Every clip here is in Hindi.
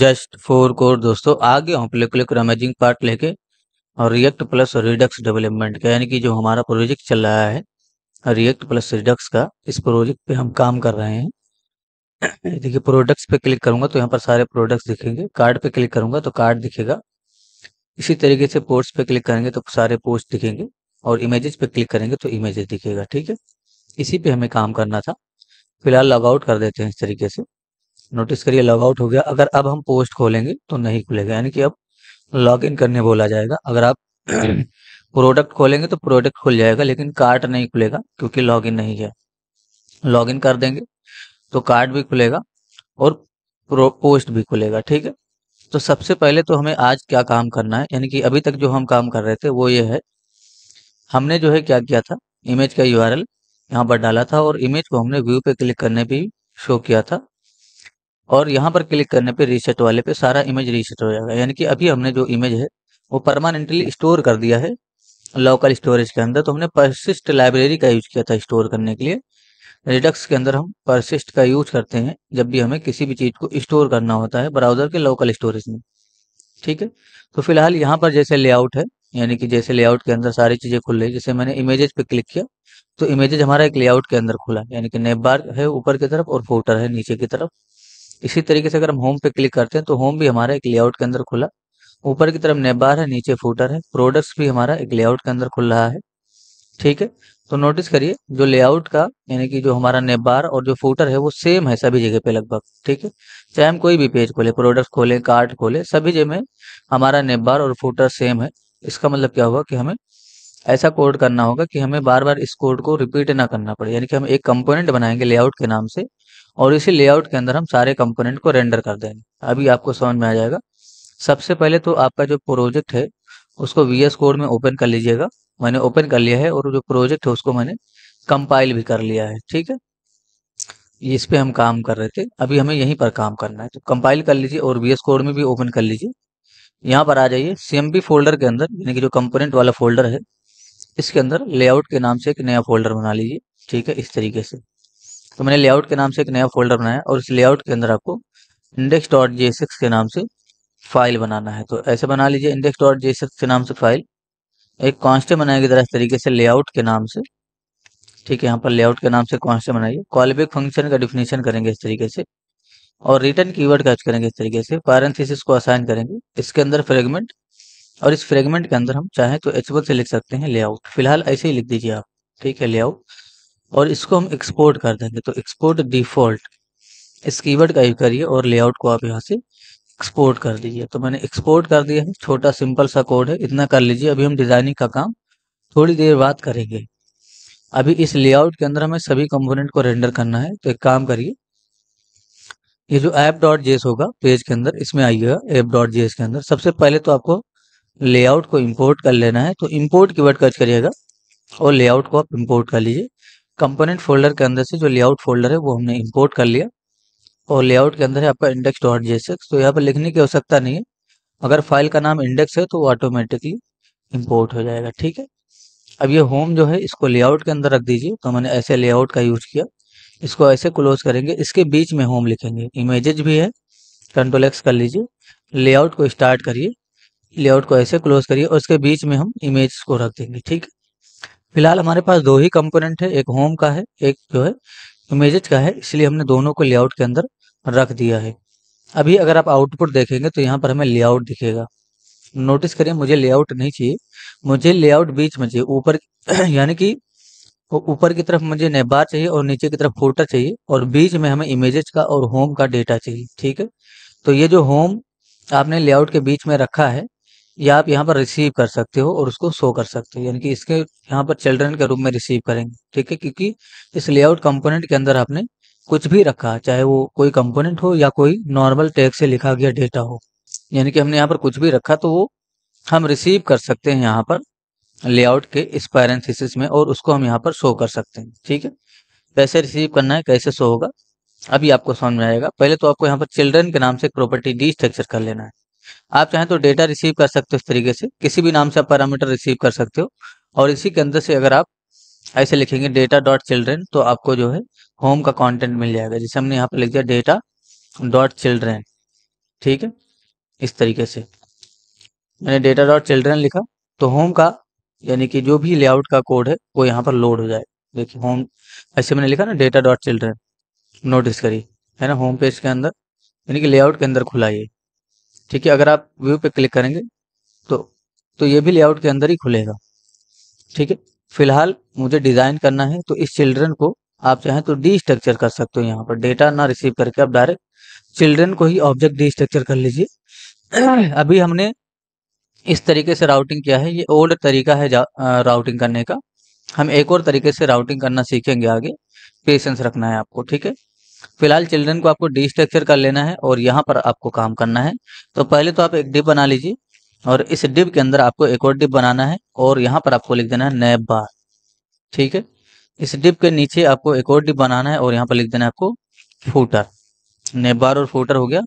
जस्ट फोर कोर दोस्तों आ गया हूँ पेलिकुलर अमेजिंग पार्ट लेके और रिएक्ट प्लस रिडक्स डेवलपमेंट का यानी कि जो हमारा प्रोजेक्ट चल रहा है रिएक्ट प्लस रिडक्स का इस प्रोजेक्ट पे हम काम कर रहे हैं देखिए प्रोडक्ट्स पे क्लिक करूंगा तो यहाँ पर सारे प्रोडक्ट्स दिखेंगे कार्ड पे क्लिक करूंगा तो कार्ड दिखेगा इसी तरीके से पोर्ट्स पे क्लिक करेंगे तो सारे पोस्ट दिखेंगे और इमेजेस पे क्लिक करेंगे तो इमेजेस दिखेगा ठीक है इसी पे हमें काम करना था फिलहाल लॉग आउट कर देते हैं इस तरीके से नोटिस करिए लॉग आउट हो गया अगर अब हम पोस्ट खोलेंगे तो नहीं खुलेगा यानी कि अब लॉग इन करने बोला जाएगा अगर आप प्रोडक्ट खोलेंगे तो प्रोडक्ट खुल जाएगा लेकिन कार्ट नहीं खुलेगा क्योंकि लॉग इन नहीं है लॉग इन कर देंगे तो कार्ट भी खुलेगा और पोस्ट भी खुलेगा ठीक है तो सबसे पहले तो हमें आज क्या काम करना है यानी कि अभी तक जो हम काम कर रहे थे वो ये है हमने जो है क्या किया था इमेज का यू आर यहाँ पर डाला था और इमेज को हमने व्यू पे क्लिक करने भी शो किया था और यहाँ पर क्लिक करने पे रीसेट वाले पे सारा इमेज रीसेट हो जाएगा यानी कि अभी हमने जो इमेज है वो परमानेंटली स्टोर कर दिया है लोकल स्टोरेज के अंदर तो हमने परसिस्ट लाइब्रेरी का यूज किया था स्टोर करने के लिए रिडक्स के अंदर हम परसिस्ट का यूज करते हैं जब भी हमें किसी भी चीज़ को स्टोर करना होता है ब्राउजर के लोकल स्टोरेज में ठीक है तो फिलहाल यहाँ पर जैसे लेआउट है यानी कि जैसे लेआउट के अंदर सारी चीज़ें खुल रही जैसे मैंने इमेजेस पे क्लिक किया तो इमेजेज हमारा एक लेआउट के अंदर खुला यानी कि नेब है ऊपर की तरफ और फोटर है नीचे की तरफ इसी तरीके से अगर हम होम पे क्लिक करते हैं तो होम भी हमारा एक लेआउट के अंदर खुला ऊपर की तरफ नेबार है नीचे फूटर है प्रोडक्ट्स भी हमारा एक लेआउट के अंदर खुल रहा है ठीक है तो नोटिस करिए जो लेआउट का यानी कि जो हमारा नेबार और जो फूटर है वो सेम है सभी जगह पे लगभग ठीक है चाहे हम कोई भी पेज खोले प्रोडक्ट खोले कार्ड खोले सभी जगह में हमारा नेबार और फूटर सेम है इसका मतलब क्या हुआ कि हमें ऐसा कोड करना होगा कि हमें बार बार इस कोड को रिपीट ना करना पड़े यानी कि हम एक कंपोनेंट बनाएंगे लेआउट के नाम से और इसी लेआउट के अंदर हम सारे कंपोनेंट को रेंडर कर देंगे अभी आपको समझ में आ जाएगा सबसे पहले तो आपका जो प्रोजेक्ट है उसको वी एस कोड में ओपन कर लीजिएगा मैंने ओपन कर लिया है और जो प्रोजेक्ट है उसको मैंने कंपाइल भी कर लिया है ठीक है इस पे हम काम कर रहे थे अभी हमें यहीं पर काम करना है तो कंपाइल कर लीजिए और वी एस कोड में भी ओपन कर लीजिए यहाँ पर आ जाइए सी एम फोल्डर के अंदर यानी कि जो कंपोनेंट वाला फोल्डर है इसके अंदर लेआउट के नाम से एक नया फोल्डर बना लीजिए ठीक है इस तरीके से तो मैंने लेआउट के नाम से एक नया फोल्डर बनाया और इस लेआउट के अंदर आपको इंडेक्स डॉट जे सिक्स के नाम से फाइल बनाना है तो ऐसे बना लीजिए इंडेक्स डॉट जे सिक्स के नाम से फाइल एक कॉन्स्टे बनाएंगे जरा इस तरीके से लेआउट के नाम से ठीक है यहाँ पर लेआउट के नाम से कॉन्स्टे बनाइए कॉलबेक फंक्शन का डिफिनेशन करेंगे इस तरीके से और रिटर्न कीवर्ड का यूज करेंगे इस तरीके से पैरेंथेसिस को असाइन करेंगे इसके अंदर फ्रेगमेंट और इस फ्रेगमेंट के अंदर हम चाहें तो एच से लिख सकते हैं लेआउट फिलहाल ऐसे ही लिख दीजिए आप ठीक है लेआउट और इसको हम एक्सपोर्ट कर देंगे तो एक्सपोर्ट डिफॉल्ट इस कीवर्ड का यू करिए और लेआउट को आप यहाँ से एक्सपोर्ट कर दीजिए तो मैंने एक्सपोर्ट कर दिया है छोटा सिंपल सा कोड है इतना कर लीजिए अभी हम डिजाइनिंग का काम थोड़ी देर बाद करेंगे अभी इस लेआउट के अंदर हमें सभी कंपोनेंट को रेंडर करना है तो एक काम करिए ये जो ऐप डॉट जेस होगा पेज के अंदर इसमें आइएगा ऐप डॉट जेस के अंदर सबसे पहले तो आपको लेआउट को इंपोर्ट कर लेना है तो इंपोर्ट की वर्ड कर्च करिएगा और लेआउट को आप इंपोर्ट कर लीजिए कंपोनेंट फोल्डर के अंदर से जो लेआउट फोल्डर है वो हमने इंपोर्ट कर लिया और लेआउट के अंदर है आपका इंडेक्स डॉट जेसेक्स तो यहाँ पर लिखने की आवश्यकता नहीं है अगर फाइल का नाम इंडेक्स है तो ऑटोमेटिकली इम्पोर्ट हो जाएगा ठीक है अब ये होम जो है इसको लेआउट के अंदर रख दीजिए तो मैंने ऐसे लेआउट का यूज किया इसको ऐसे क्लोज करेंगे इसके बीच में होम लिखेंगे इमेजेज भी है कंट्रोल एक्स कर लीजिए लेआउट को स्टार्ट करिए लेआउट को ऐसे क्लोज करिए और उसके बीच में हम इमेज को रख देंगे ठीक फिलहाल हमारे पास दो ही कंपोनेंट है एक होम का है एक जो है इमेजेज का है इसलिए हमने दोनों को लेआउट के अंदर रख दिया है अभी अगर आप आउटपुट देखेंगे तो यहाँ पर हमें लेआउट दिखेगा नोटिस करिए मुझे लेआउट नहीं चाहिए मुझे लेआउट बीच में चाहिए ऊपर यानी कि ऊपर की तरफ मुझे नेबार चाहिए और नीचे की तरफ फोटर चाहिए और बीच में हमें इमेजेस का और होम का डेटा चाहिए ठीक है तो ये जो होम आपने लेआउट के बीच में रखा है या आप यहाँ पर रिसीव कर सकते हो और उसको शो कर सकते हो यानी कि इसके यहाँ पर चिल्ड्रन के रूप में रिसीव करेंगे ठीक है क्योंकि इस लेआउट कंपोनेंट के अंदर आपने कुछ भी रखा चाहे वो कोई कंपोनेंट हो या कोई नॉर्मल टैग से लिखा गया डेटा हो यानी कि हमने यहाँ पर कुछ भी रखा तो वो हम रिसीव कर सकते हैं यहाँ पर लेआउट के इस पैरेंथिस में और उसको हम यहाँ पर शो कर सकते हैं ठीक है कैसे रिसीव करना है कैसे शो होगा अभी आपको समझ में आएगा पहले तो आपको यहाँ पर चिल्ड्रन के नाम से प्रॉपर्टी डी स्ट्रक्चर कर लेना है आप चाहें तो डेटा रिसीव कर सकते हो इस तरीके से किसी भी नाम से आप पैरामीटर रिसीव कर सकते हो और इसी के अंदर से अगर आप ऐसे लिखेंगे डेटा डॉट चिल्ड्रेन तो आपको जो है होम का कंटेंट मिल जाएगा जैसे हमने यहाँ पर लिख दिया डेटा डॉट चिल्ड्रेन ठीक है इस तरीके से मैंने डेटा डॉट चिल्ड्रेन लिखा तो होम का यानी कि जो भी लेआउट का कोड है वो यहाँ पर लोड हो जाए देखिए होम ऐसे मैंने लिखा ना डेटा डॉट चिल्ड्रेन नोटिस करिए है ना होम पेज के अंदर यानी कि लेआउट के अंदर खुला ये ठीक है अगर आप व्यू पे क्लिक करेंगे तो तो ये भी लेआउट के अंदर ही खुलेगा ठीक है फिलहाल मुझे डिज़ाइन करना है तो इस चिल्ड्रन को आप चाहें तो डी स्ट्रक्चर कर सकते हो यहाँ पर डेटा ना रिसीव करके आप डायरेक्ट चिल्ड्रन को ही ऑब्जेक्ट डी स्ट्रक्चर कर लीजिए अभी हमने इस तरीके से राउटिंग किया है ये ओल्ड तरीका है राउटिंग करने का हम एक और तरीके से राउटिंग करना सीखेंगे आगे पेशेंस रखना है आपको ठीक है फिलहाल चिल्ड्रन को आपको डी स्ट्रक्चर कर लेना है और यहाँ पर आपको काम करना है तो पहले तो आप एक डिप बना लीजिए और इस डिप के अंदर आपको एक और डिप बनाना है और यहाँ पर आपको लिख देना है नैब बार ठीक है इस डिप के नीचे आपको एक और डिप बनाना है और यहाँ पर लिख देना है आपको फूटर नैब बार और फूटर हो गया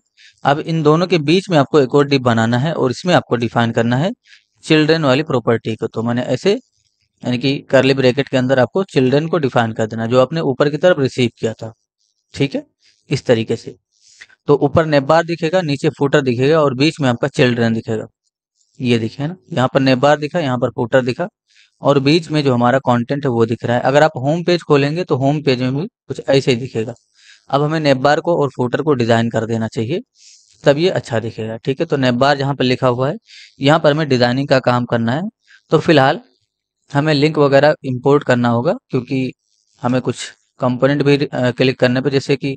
अब इन दोनों के बीच में आपको एक और डिप बनाना है और इसमें आपको डिफाइन करना है चिल्ड्रेन वाली प्रॉपर्टी को तो मैंने ऐसे यानी कि करली ब्रैकेट के अंदर आपको चिल्ड्रेन को डिफाइन कर देना जो आपने ऊपर की तरफ रिसीव किया था ठीक है इस तरीके से तो ऊपर नेबार दिखेगा नीचे फूटर दिखेगा और बीच में आपका चिल्ड्रन दिखेगा ये दिखे ना यहाँ पर नेबार दिखा यहाँ पर फूटर दिखा और बीच में जो हमारा कंटेंट है वो दिख रहा है अगर आप होम पेज खोलेंगे तो होम पेज में भी कुछ ऐसे ही दिखेगा अब हमें नेबार को और फूटर को डिजाइन कर देना चाहिए तब ये अच्छा दिखेगा ठीक है तो नेबार जहाँ पर लिखा हुआ है यहाँ पर हमें डिजाइनिंग का काम करना है तो फिलहाल हमें लिंक वगैरह इम्पोर्ट करना होगा क्योंकि हमें कुछ कंपोनेंट भी क्लिक करने पर जैसे कि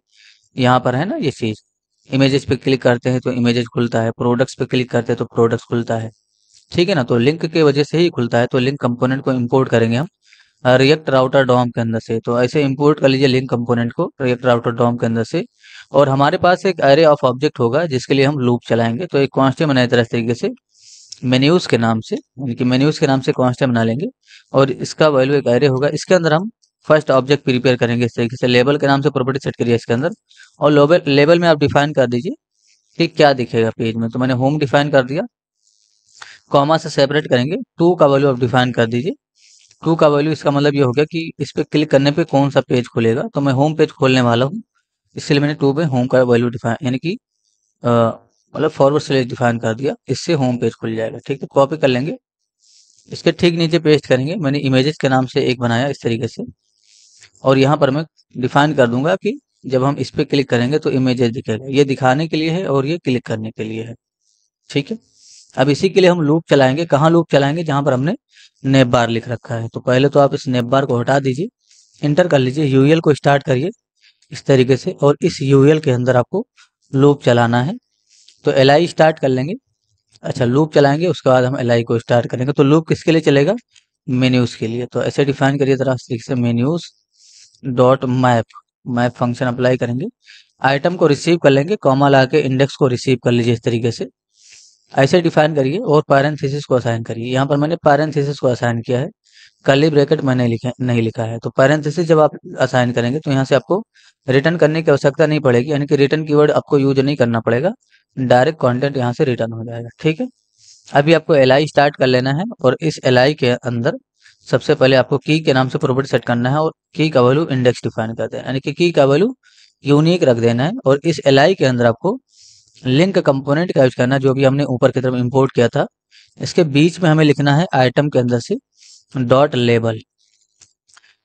यहाँ पर है ना ये चीज इमेजेस पे क्लिक करते हैं तो इमेजेस खुलता है प्रोडक्ट्स पे क्लिक करते हैं तो प्रोडक्ट्स खुलता है ठीक है ना तो लिंक के वजह से ही खुलता है तो लिंक कंपोनेंट को इम्पोर्ट करेंगे हम रिएक्ट राउटर डॉम के अंदर से तो ऐसे इम्पोर्ट कर लीजिए लिंक कंपोनेंट को रिएक्ट राउटर डॉम के अंदर से और हमारे पास एक एरे ऑफ ऑब्जेक्ट होगा जिसके लिए हम लूप चलाएंगे तो एक कॉन्स्टेंट बनाए तरह तरीके से मेन्यूज के नाम से यानी कि मेन्यूज के नाम से कॉन्स्टेंट बना लेंगे और इसका वैल्यू एक एरे होगा इसके अंदर हम फर्स्ट ऑब्जेक्ट प्रिपेयर करेंगे इस तरीके से लेबल के नाम से प्रॉपर्टी सेट करिए इसके अंदर और लेबल लेबल में आप डिफाइन कर दीजिए कि क्या दिखेगा पेज में तो मैंने होम डिफाइन कर दिया कॉमा से सेपरेट करेंगे टू का वैल्यू आप डिफाइन कर दीजिए टू का वैल्यू इसका मतलब ये हो गया कि इस पर क्लिक करने पर कौन सा पेज खुलेगा तो मैं होम पेज खोलने वाला हूँ इसलिए मैंने टू पे होम का वैल्यू डिफाइन यानी कि मतलब फॉरवर्ड से डिफाइन कर दिया इससे होम पेज खुल जाएगा ठीक है कॉपी कर लेंगे इसके ठीक नीचे पेस्ट करेंगे मैंने इमेजेस के नाम से एक बनाया इस तरीके से और यहाँ पर मैं डिफाइन कर दूंगा कि जब हम इस पर क्लिक करेंगे तो इमेजेस दिखेगा ये दिखाने के लिए है और ये क्लिक करने के लिए है ठीक है अब इसी के लिए हम लूप चलाएंगे कहाँ लूप चलाएंगे जहां पर हमने नेब बार लिख रखा है तो पहले तो आप इस नेब बार को हटा दीजिए इंटर कर लीजिए यूएल को स्टार्ट करिए इस तरीके से और इस यूएल के अंदर आपको लूप चलाना है तो एल स्टार्ट कर लेंगे अच्छा लूप चलाएंगे उसके बाद हम एल को स्टार्ट करेंगे तो लूप किसके लिए चलेगा मेन्यूज के लिए तो ऐसे डिफाइन करिए जरा menus dot map map function apply करेंगे आइटम को रिसीव कर लेंगे कॉमा ला के इंडेक्स को रिसीव कर लीजिए इस तरीके से ऐसे डिफाइन करिए और पैरेंथेसिस को असाइन करिए यहाँ पर मैंने पैरेंथेसिस को असाइन किया है कली ब्रैकेट मैंने लिखे नहीं लिखा है तो पैरेंथेसिस जब आप असाइन करेंगे तो यहाँ से आपको रिटर्न करने की आवश्यकता नहीं पड़ेगी यानी कि रिटर्न कीवर्ड आपको यूज नहीं करना पड़ेगा डायरेक्ट कॉन्टेंट यहाँ से रिटर्न हो जाएगा ठीक है अभी आपको एल स्टार्ट कर लेना है और इस एल के अंदर सबसे पहले आपको की के नाम से प्रॉपर्टी सेट करना है और की का वैल्यू इंडेक्स डिफाइन कर देना यानी कि की का वैल्यू यूनिक रख देना है और इस एल के अंदर आपको लिंक कंपोनेंट का यूज करना है जो भी हमने ऊपर की तरफ इम्पोर्ट किया था इसके बीच में हमें लिखना है आइटम के अंदर से डॉट लेबल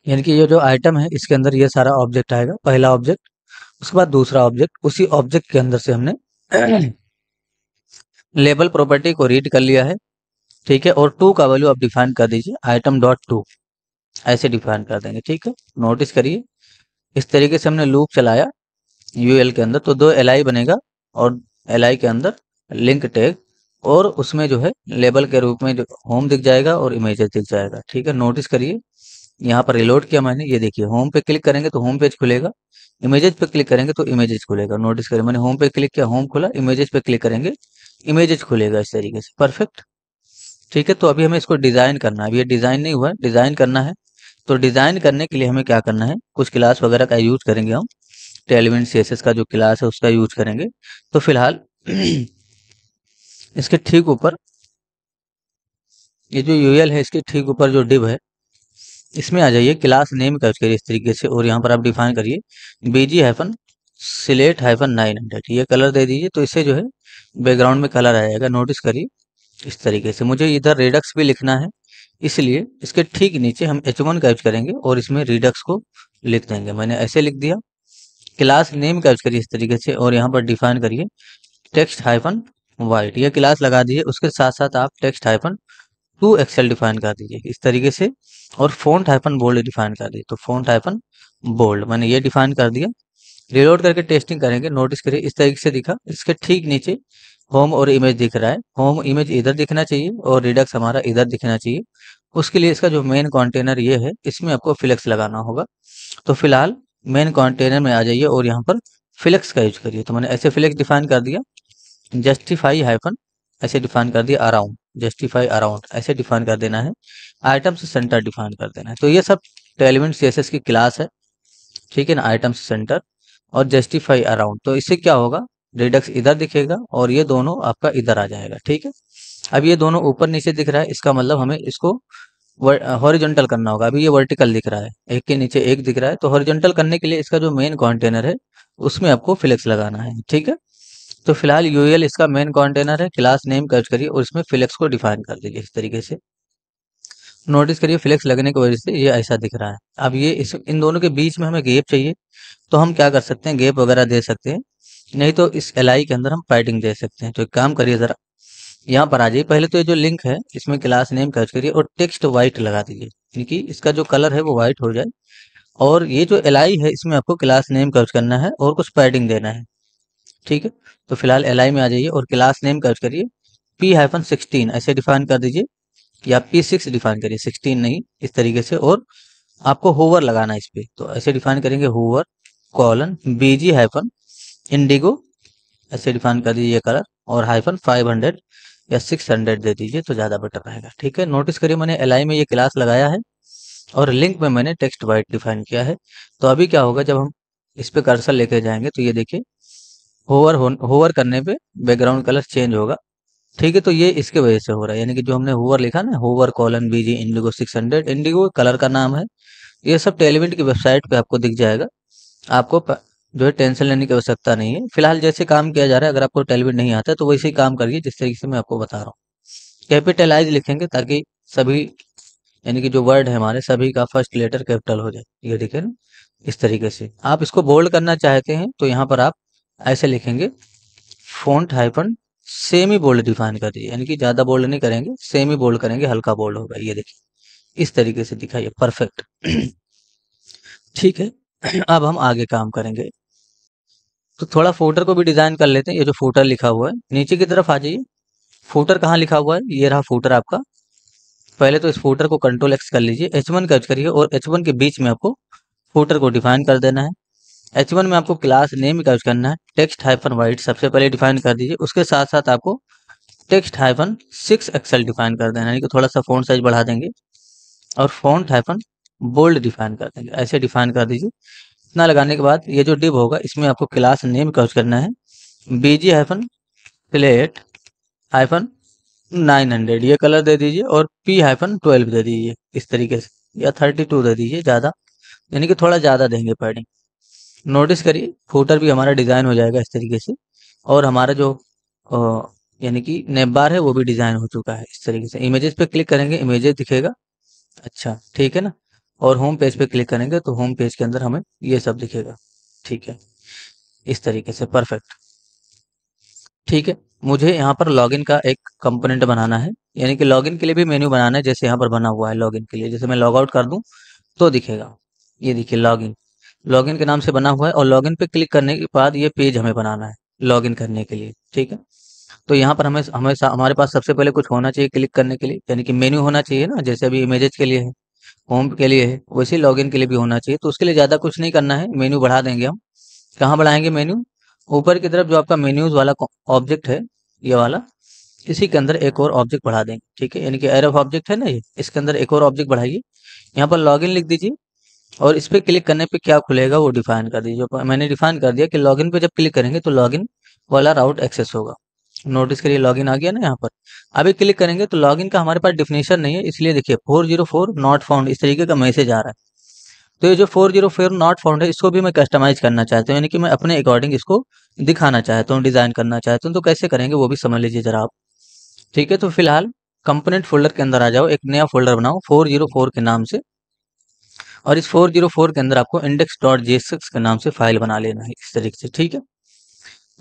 यानी कि ये जो आइटम है इसके अंदर ये सारा ऑब्जेक्ट आएगा पहला ऑब्जेक्ट उसके बाद दूसरा ऑब्जेक्ट उसी ऑब्जेक्ट के अंदर से हमने लेबल प्रॉपर्टी को रीड कर लिया है ठीक है और टू का वैल्यू आप डिफाइन कर दीजिए आइटम डॉट टू ऐसे डिफाइन कर देंगे ठीक है नोटिस करिए इस तरीके से हमने लूप चलाया यू के अंदर तो दो एल बनेगा और एल के अंदर लिंक टैग और उसमें जो है लेबल के रूप में होम दिख जाएगा और इमेजेस दिख जाएगा ठीक है नोटिस करिए यहाँ पर रिलोड किया मैंने ये देखिए होम पे क्लिक करेंगे तो होम पेज खुलेगा इमेजेस पे क्लिक करेंगे तो इमेजेस खुलेगा नोटिस करिए मैंने होम पे क्लिक किया होम खुला इमेजेस पे क्लिक करेंगे इमेजेस खुलेगा इस तरीके से परफेक्ट ठीक है तो अभी हमें इसको डिज़ाइन करना है अभी ये डिज़ाइन नहीं हुआ डिज़ाइन करना है तो डिज़ाइन करने के लिए हमें क्या करना है कुछ क्लास वगैरह का यूज करेंगे हम टेलविन सी का जो क्लास है उसका यूज करेंगे तो फिलहाल इसके ठीक ऊपर ये जो यूएल है इसके ठीक ऊपर जो डिब है इसमें आ जाइए क्लास नेम का करिए इस तरीके से और यहाँ पर आप डिफाइन करिए BG hyphen slate hyphen nine hundred ये कलर दे दीजिए तो इससे जो है बैकग्राउंड में कलर आ जाएगा नोटिस करिए इस तरीके से मुझे इधर रिडक्स भी लिखना है इसलिए इसके ठीक नीचे हम एच वन कैप्च करेंगे और इसमें रिडक्स को लिख देंगे मैंने ऐसे लिख दिया क्लास नेम कैप्च करिए इस तरीके से और यहाँ पर डिफाइन करिए टेक्स्ट हाइफन वाइट यह क्लास लगा दीजिए उसके साथ साथ आप text hyphen two XL define कर दीजिए इस तरीके से और फोन हाइफन बोल्ड डिफाइन कर दीजिए तो फोन हाइफन बोल्ड मैंने ये डिफाइन कर दिया रिलोड करके टेस्टिंग करेंगे नोटिस करिए इस तरीके से दिखा इसके ठीक नीचे होम और इमेज दिख रहा है होम इमेज इधर दिखना चाहिए और रिडक्स हमारा इधर दिखना चाहिए उसके लिए इसका जो मेन कॉन्टेनर ये है इसमें आपको फ्लेक्स लगाना होगा तो फिलहाल मेन कॉन्टेनर में आ जाइए और यहाँ पर फ्लेक्स का यूज करिए तो मैंने ऐसे फ्लेक्स डिफाइन कर दिया जस्टिफाई हाइफन ऐसे डिफाइन कर दिया अराउंड जस्टिफाई अराउंड ऐसे डिफाइन कर देना है आइटम से सेंटर डिफाइन कर देना है तो ये सब एलिमेंट सी की क्लास है ठीक है ना आइटम सेंटर और जस्टिफाई अराउंड तो इससे क्या होगा रिडक्स इधर दिखेगा और ये दोनों आपका इधर आ जाएगा ठीक है अब ये दोनों ऊपर नीचे दिख रहा है इसका मतलब हमें इसको हॉरिजॉन्टल करना होगा अभी ये वर्टिकल दिख रहा है एक के नीचे एक दिख रहा है तो हॉरिजॉन्टल करने के लिए इसका जो मेन कॉन्टेनर है उसमें आपको फ्लेक्स लगाना है ठीक है तो फिलहाल यूएल इसका मेन कॉन्टेनर है क्लास नेम कर्ज करिए और इसमें फ्लेक्स को डिफाइन कर दीजिए इस तरीके से नोटिस करिए फ्लेक्स लगने की वजह से ये ऐसा दिख रहा है अब ये इस इन दोनों के बीच में हमें गेप चाहिए तो हम क्या कर सकते हैं गेप वगैरह दे सकते हैं नहीं तो इस एल के अंदर हम पैडिंग दे सकते हैं तो एक काम करिए ज़रा यहाँ पर आ जाइए पहले तो ये जो लिंक है इसमें क्लास नेम सर्च करिए और टेक्स्ट व्हाइट लगा दीजिए क्योंकि इसका जो कलर है वो वाइट हो जाए और ये जो एल है इसमें आपको क्लास नेम सर्च करना है और कुछ पैडिंग देना है ठीक है तो फिलहाल एल में आ जाइए और क्लास नेम सर्च करिए पी हाइफन सिक्सटीन ऐसे डिफाइन कर दीजिए या पी सिक्स डिफाइन करिए सिक्सटीन नहीं इस तरीके से और आपको होवर लगाना है इस पर तो ऐसे डिफाइन करेंगे hover colon B G hyphen indigo ऐसे डिफाइन कर दीजिए कलर और हाइफन 500 या 600 दे दीजिए तो ज़्यादा बेटर रहेगा ठीक है नोटिस करिए मैंने एल में ये क्लास लगाया है और लिंक में मैंने टेक्स्ट वाइट डिफाइन किया है तो अभी क्या होगा जब हम इस पे कर्सर लेके जाएंगे तो ये देखिए होवर होवर करने पे बैकग्राउंड कलर चेंज होगा ठीक है तो ये इसके वजह से हो रहा है यानी कि जो हमने होवर लिखा ना hover colon BG indigo 600 indigo colour का नाम है ये सब टेलीविंट की वेबसाइट पे आपको दिख जाएगा आपको जो है टेंशन लेने की आवश्यकता नहीं है फिलहाल जैसे काम किया जा रहा है अगर आपको टेलीविट नहीं आता तो वैसे ही काम करिए जिस तरीके से मैं आपको बता रहा हूँ कैपिटलाइज लिखेंगे ताकि सभी यानी कि जो वर्ड है हमारे सभी का फर्स्ट लेटर कैपिटल हो जाए ये ठीक है ना इस तरीके से आप इसको बोल्ड करना चाहते हैं तो यहाँ पर आप ऐसे लिखेंगे font hyphen semi bold define कर दीजिए यानी कि ज़्यादा बोल्ड नहीं करेंगे सेमी बोल्ड करेंगे हल्का बोल्ड होगा ये देखिए इस तरीके से दिखाइए परफेक्ट ठीक है अब हम आगे काम करेंगे तो थोड़ा फोटर को भी डिजाइन कर लेते हैं ये जो फोटर लिखा हुआ है नीचे की तरफ आ जाइए फोटर कहाँ लिखा हुआ है ये रहा फोटर आपका पहले तो इस फोटर को कंट्रोल एक्स कर लीजिए एच वन करिए और एच वन के बीच में आपको फोटर को डिफाइन कर देना है एच वन में आपको क्लास नेम का यूज करना है टेक्स्ट हाइफन वाइट सबसे पहले डिफाइन कर दीजिए उसके साथ साथ आपको text hyphen six XL define कर देना है थोड़ा सा फोन साइज बढ़ा देंगे और फोन हाइफन बोल्ड डिफाइन कर देंगे ऐसे डिफाइन कर दीजिए इतना लगाने के बाद ये जो डिब होगा इसमें आपको क्लास नेम कर्ज करना है BG hyphen plate hyphen nine hundred ये कलर दे दीजिए और पी हाइफन ट्वेल्व दे दीजिए इस तरीके से या थर्टी टू दे दीजिए ज़्यादा यानी कि थोड़ा ज़्यादा देंगे पैडिंग नोटिस करिए फूटर भी हमारा डिज़ाइन हो जाएगा इस तरीके से और हमारा जो यानी कि नेबार है वो भी डिज़ाइन हो चुका है इस तरीके से इमेजेस पे क्लिक करेंगे इमेजेस दिखेगा अच्छा ठीक है ना और होम पेज पे क्लिक करेंगे तो होम पेज के अंदर हमें ये सब दिखेगा ठीक है इस तरीके से परफेक्ट ठीक है मुझे यहाँ पर लॉगिन का एक कंपोनेंट बनाना है यानी कि लॉगिन के लिए भी मेन्यू बनाना है जैसे यहाँ पर बना हुआ है लॉगिन के लिए जैसे मैं लॉग आउट कर दूँ तो दिखेगा ये देखिए लॉगिन लॉगिन के नाम से बना हुआ है और लॉगिन पे क्लिक करने के बाद ये पेज हमें बनाना है लॉगिन करने के लिए ठीक है तो यहाँ पर हमें हमें हमारे पास सबसे पहले कुछ होना चाहिए क्लिक करने के लिए यानी कि मेन्यू होना चाहिए ना जैसे अभी इमेजेस के लिए है होम के लिए है वैसे लॉगिन के लिए भी होना चाहिए तो उसके लिए ज़्यादा कुछ नहीं करना है मेन्यू बढ़ा देंगे हम कहाँ बढ़ाएंगे मेन्यू ऊपर की तरफ जो आपका मेन्यूज वाला ऑब्जेक्ट है ये वाला इसी के अंदर एक और ऑब्जेक्ट बढ़ा देंगे ठीक है यानी कि एरफ ऑफ ऑब्जेक्ट है ना ये इसके अंदर एक और ऑब्जेक्ट बढ़ाइए यहाँ पर लॉगिन लिख दीजिए और इस पर क्लिक करने पे क्या खुलेगा वो डिफाइन कर दीजिए मैंने डिफाइन कर दिया कि लॉगिन पे जब क्लिक करेंगे तो लॉगिन वाला राउट एक्सेस होगा नोटिस लिए लॉगिन आ गया ना यहाँ पर अभी क्लिक करेंगे तो लॉगिन का हमारे पास डिफिनेशन नहीं है इसलिए देखिए 404 नॉट फाउंड इस तरीके का मैसेज आ रहा है तो ये जो 404 नॉट फाउंड है इसको भी मैं कस्टमाइज करना चाहता हूँ यानी कि मैं अपने अकॉर्डिंग इसको दिखाना चाहता हूँ डिज़ाइन करना चाहता हूँ तो कैसे करेंगे वो भी समझ लीजिए जरा आप ठीक है तो फिलहाल कंपोनेंट फोल्डर के अंदर आ जाओ एक नया फोल्डर बनाओ फोर के नाम से और इस फोर के अंदर आपको इंडेक्स डॉट के नाम से फाइल बना लेना है इस तरीके से ठीक है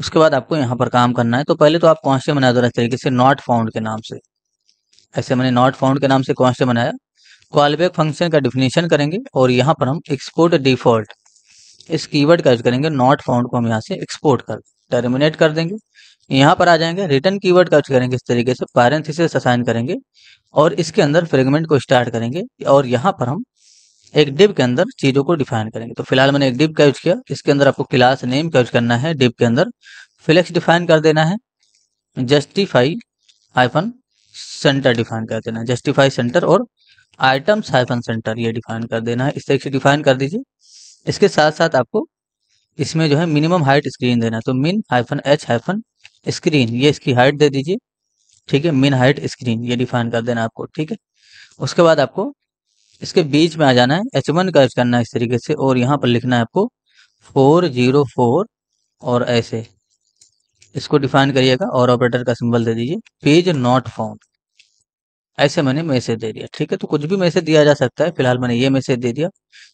उसके बाद आपको यहाँ पर काम करना है तो पहले तो आप कॉन्स्टेंट बना दो तो तरीके से नॉट फाउंड के नाम से ऐसे मैंने नॉट फाउंड के नाम से कॉन्स्टेंट बनाया कॉलबैक फंक्शन का डिफिनेशन करेंगे और यहाँ पर हम एक्सपोर्ट डिफॉल्ट इस कीवर्ड का यूज करेंगे नॉट फाउंड को हम यहाँ से एक्सपोर्ट कर टर्मिनेट कर देंगे यहाँ पर आ जाएंगे रिटर्न कीवर्ड का यूज करेंगे इस तरीके से पैरेंथिस असाइन करेंगे और इसके अंदर फ्रेगमेंट को स्टार्ट करेंगे और यहाँ पर हम एक डिप के अंदर चीजों को डिफाइन करेंगे तो फिलहाल मैंने एक डिप का यूज किया इसके अंदर आपको क्लास नेम का यूज करना है डिप के अंदर फ्लेक्स डिफाइन कर देना है जस्टिफाई हाइफन सेंटर डिफाइन कर देना है जस्टिफाई सेंटर और आइटम्स हाइफन सेंटर ये डिफाइन कर देना है इस तरीके से डिफाइन कर दीजिए इसके साथ साथ आपको इसमें जो है मिनिमम हाइट स्क्रीन देना है तो मिन हाइफन एच हाइफन स्क्रीन ये इसकी हाइट दे दीजिए ठीक है मिन हाइट स्क्रीन ये डिफाइन कर देना आपको ठीक है उसके बाद आपको इसके बीच में आ जाना है एच वन का करना है इस तरीके से और यहाँ पर लिखना है आपको फोर जीरो फोर और ऐसे इसको डिफाइन करिएगा और ऑपरेटर का सिंबल दे दीजिए पेज नॉट फाउंड ऐसे मैंने मैसेज दे दिया ठीक है तो कुछ भी मैसेज दिया जा सकता है फिलहाल मैंने ये मैसेज दे दिया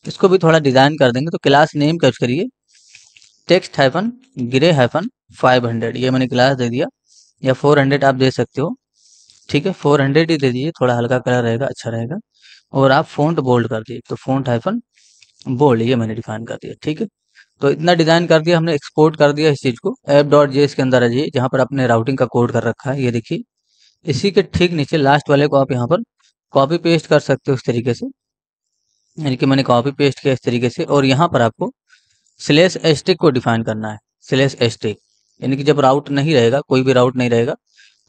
इसको भी थोड़ा डिजाइन कर देंगे तो क्लास नेम का करिए text hyphen grey hyphen five hundred ये मैंने क्लास दे दिया या फोर हंड्रेड आप दे सकते हो ठीक है फोर हंड्रेड ही दे दीजिए थोड़ा हल्का कलर रहेगा अच्छा रहेगा और आप फोन्ट बोल्ड कर दिए तो फोन्ट हाइफन बोल्ड ये मैंने डिफाइन कर दिया ठीक है तो इतना डिजाइन कर दिया हमने एक्सपोर्ट कर दिया इस चीज को एप डॉट जे के अंदर आजिए जहां पर आपने राउटिंग का कोड कर रखा है ये देखिए इसी के ठीक नीचे लास्ट वाले को आप यहाँ पर कॉपी पेस्ट कर सकते हो इस तरीके से यानी कि मैंने कॉपी पेस्ट किया इस तरीके से और यहाँ पर आपको स्लेस एस्टिक को डिफाइन करना है स्लेस एस्टिक यानी कि जब राउट नहीं रहेगा कोई भी राउट नहीं रहेगा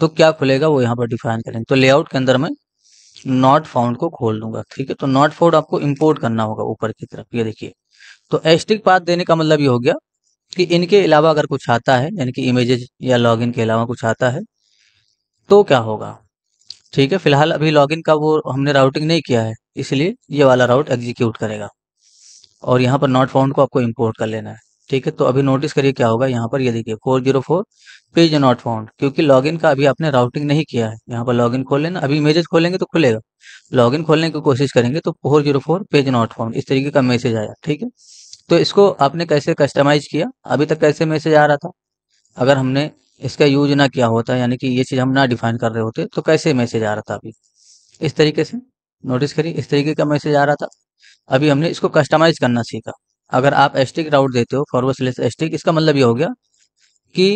तो क्या खुलेगा वो यहाँ पर डिफाइन करेंगे तो लेआउट के अंदर में नॉट फाउंड को खोल दूंगा ठीक है तो नॉट फाउंड आपको इम्पोर्ट करना होगा ऊपर की तरफ ये देखिए तो एस्टिक पाथ देने का मतलब ये हो गया कि इनके अलावा अगर कुछ आता है यानी कि इमेजेज या लॉगिन के अलावा कुछ आता है तो क्या होगा ठीक है फिलहाल अभी लॉगिन का वो हमने राउटिंग नहीं किया है इसलिए ये वाला राउट एग्जीक्यूट करेगा और यहाँ पर नॉट फाउंड को आपको इम्पोर्ट कर लेना है ठीक है तो अभी नोटिस करिए क्या होगा यहाँ पर ये देखिए four zero four page not found क्योंकि लॉगिन का अभी आपने राउटिंग नहीं किया है यहाँ पर लॉगिन खोल लेना अभी इमेजेस खोलेंगे तो खुलेगा लॉगिन खोलने की कोशिश करेंगे तो four zero four page not found इस तरीके का मैसेज आया ठीक है तो इसको आपने कैसे कस्टमाइज किया अभी तक कैसे मैसेज आ रहा था अगर हमने इसका यूज ना किया होता यानी कि ये चीज़ हम ना डिफाइन कर रहे होते तो कैसे मैसेज आ रहा था अभी इस तरीके से नोटिस करिए इस तरीके का मैसेज आ रहा था अभी हमने इसको कस्टमाइज करना सीखा अगर आप एस्टिक राउट देते हो फॉरवर्ड स्लेस एस्टिक इसका मतलब ये हो गया कि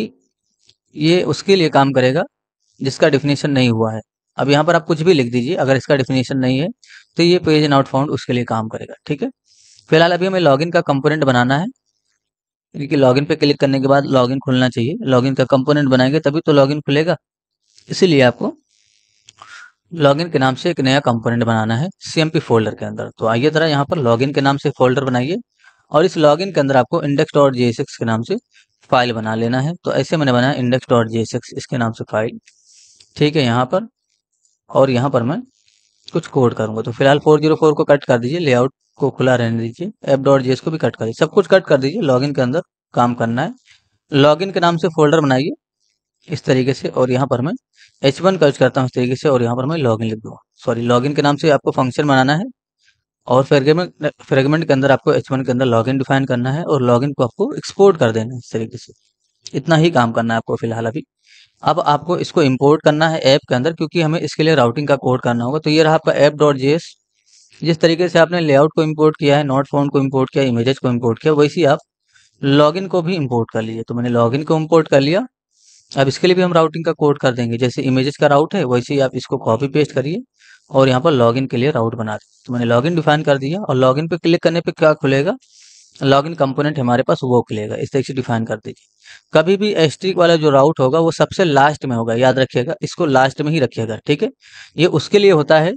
ये उसके लिए काम करेगा जिसका डिफिनेशन नहीं हुआ है अब यहाँ पर आप कुछ भी लिख दीजिए अगर इसका डिफिनेशन नहीं है तो ये पेज नॉट फाउंड उसके लिए काम करेगा ठीक है फिलहाल अभी हमें लॉगिन का कंपोनेंट बनाना है क्योंकि लॉगिन पे क्लिक करने के बाद लॉगिन खुलना चाहिए लॉगिन का कंपोनेंट बनाएंगे तभी तो लॉगिन खुलेगा इसीलिए आपको लॉगिन के नाम से एक नया कंपोनेंट बनाना है सीएमपी फोल्डर के अंदर तो आइए तरह यहाँ पर लॉगिन के नाम से फोल्डर बनाइए और इस लॉगिन के अंदर आपको इंडेक्स डॉट के नाम से फाइल बना लेना है तो ऐसे मैंने बनाया इंडेक्स डॉट जे इसके नाम से फाइल ठीक है यहाँ पर और यहाँ पर मैं कुछ कोड करूँगा तो फिलहाल 404 को कट कर दीजिए लेआउट को खुला रहने दीजिए एप डॉट जेस को भी कट कर दीजिए सब कुछ कट कर दीजिए लॉगिन के अंदर काम करना है लॉगिन के नाम से फोल्डर बनाइए इस तरीके से और यहाँ पर मैं एच वन का यूज करता हूँ इस तरीके से और यहाँ पर मैं लॉगिन लिख दूंगा सॉरी लॉगिन के नाम से आपको फंक्शन बनाना है और फ्रेगमेंट फ्रेगमेंट के अंदर आपको एच वन के अंदर लॉगिन डिफाइन करना है और लॉगिन को आपको एक्सपोर्ट कर देना है इस तरीके से इतना ही काम करना है आपको फिलहाल अभी अब आपको इसको इम्पोर्ट करना है ऐप के अंदर क्योंकि हमें इसके लिए राउटिंग का कोड करना होगा तो ये रहा आपका ऐप डॉट जी जिस तरीके से आपने लेआउट को इम्पोर्ट किया है नॉट फोन को इम्पोर्ट किया इमेजेस को इम्पोर्ट किया वैसे आप लॉगिन को भी इम्पोर्ट कर लीजिए तो मैंने लॉगिन को इम्पोर्ट कर लिया अब इसके लिए भी हम राउटिंग का कोड कर देंगे जैसे इमेजेस का राउट है वैसे ही आप इसको कॉपी पेस्ट करिए और यहाँ पर लॉगिन के लिए राउट बना दें तो मैंने लॉगिन डिफाइन कर दिया और लॉगिन पे क्लिक करने पे क्या खुलेगा लॉगिन कंपोनेंट हमारे पास वो खुलेगा इस तरीके से डिफाइन कर दीजिए कभी भी एस्ट्रिक वाला जो राउट होगा वो सबसे लास्ट में होगा याद रखिएगा इसको लास्ट में ही रखिएगा ठीक है ये उसके लिए होता है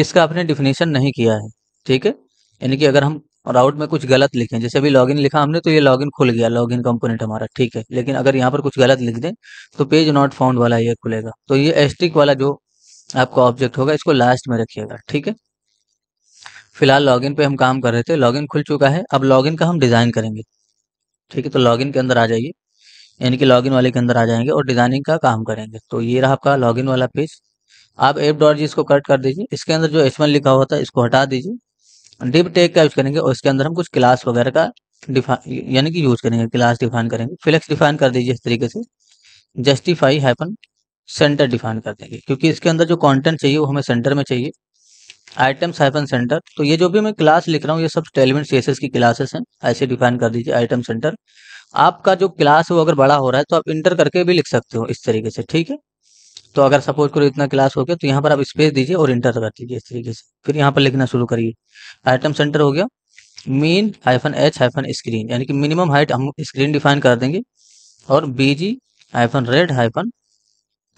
जिसका आपने डिफिनेशन नहीं किया है ठीक है यानी कि अगर हम राउट में कुछ गलत लिखें जैसे अभी लॉगिन लिखा हमने तो ये लॉगिन खुल गया लॉगिन कंपोनेंट हमारा ठीक है लेकिन अगर यहाँ पर कुछ गलत लिख दें तो पेज नॉट फाउंड वाला ये खुलेगा तो ये एस्ट्रिक वाला जो आपका ऑब्जेक्ट होगा इसको लास्ट में रखिएगा ठीक है फिलहाल लॉगिन पे हम काम कर रहे थे लॉगिन खुल चुका है अब लॉगिन का हम डिज़ाइन करेंगे ठीक है तो लॉगिन के अंदर आ जाइए यानी कि लॉगिन वाले के अंदर आ जाएंगे और डिज़ाइनिंग का काम करेंगे तो ये रहा आपका लॉगिन वाला पेज आप एप डॉट जी इसको कट कर दीजिए इसके अंदर जो एसवन लिखा हुआ था इसको हटा दीजिए डिप टेक का यूज़ करेंगे और इसके अंदर हम कुछ क्लास वगैरह का डिफाइन यानी कि यूज़ करेंगे क्लास डिफाइन करेंगे फ्लेक्स डिफाइन कर दीजिए इस तरीके से जस्टिफाई हैपन सेंटर डिफाइन कर देंगे क्योंकि इसके अंदर जो कंटेंट चाहिए वो हमें सेंटर में चाहिए आइटम्स हाइफन सेंटर तो ये जो भी मैं क्लास लिख रहा हूँ ये सब टेलीमेंट सी की क्लासेस हैं ऐसे डिफाइन कर दीजिए आइटम सेंटर आपका जो क्लास है वो अगर बड़ा हो रहा है तो आप इंटर करके भी लिख सकते हो इस तरीके से ठीक है तो अगर सपोज करो इतना क्लास हो गया तो यहाँ पर आप स्पेस दीजिए और इंटर कर दीजिए इस तरीके से फिर यहाँ पर लिखना शुरू करिए आइटम सेंटर हो गया min hyphen H hyphen screen यानी कि मिनिमम हाइट हम स्क्रीन डिफाइन कर देंगे और B G hyphen red hyphen